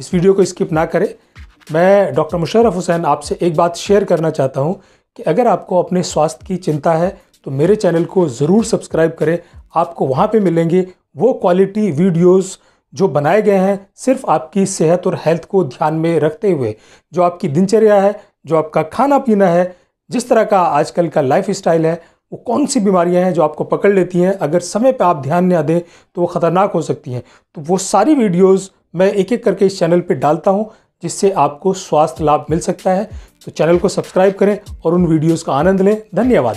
इस वीडियो को स्किप ना करें मैं डॉक्टर मुशरफ हुसैन आपसे एक बात शेयर करना चाहता हूँ कि अगर आपको अपने स्वास्थ्य की चिंता है तो मेरे चैनल को ज़रूर सब्सक्राइब करें आपको वहाँ पर मिलेंगे वो क्वालिटी वीडियोस जो बनाए गए हैं सिर्फ आपकी सेहत और हेल्थ को ध्यान में रखते हुए जो आपकी दिनचर्या है जो आपका खाना पीना है जिस तरह का आजकल का लाइफ स्टाइल है वो कौन सी बीमारियां हैं जो आपको पकड़ लेती हैं अगर समय पर आप ध्यान न दें तो वो ख़तरनाक हो सकती हैं तो वो सारी वीडियोज़ मैं एक एक करके इस चैनल पर डालता हूँ जिससे आपको स्वास्थ्य लाभ मिल सकता है तो चैनल को सब्सक्राइब करें और उन वीडियोज़ का आनंद लें धन्यवाद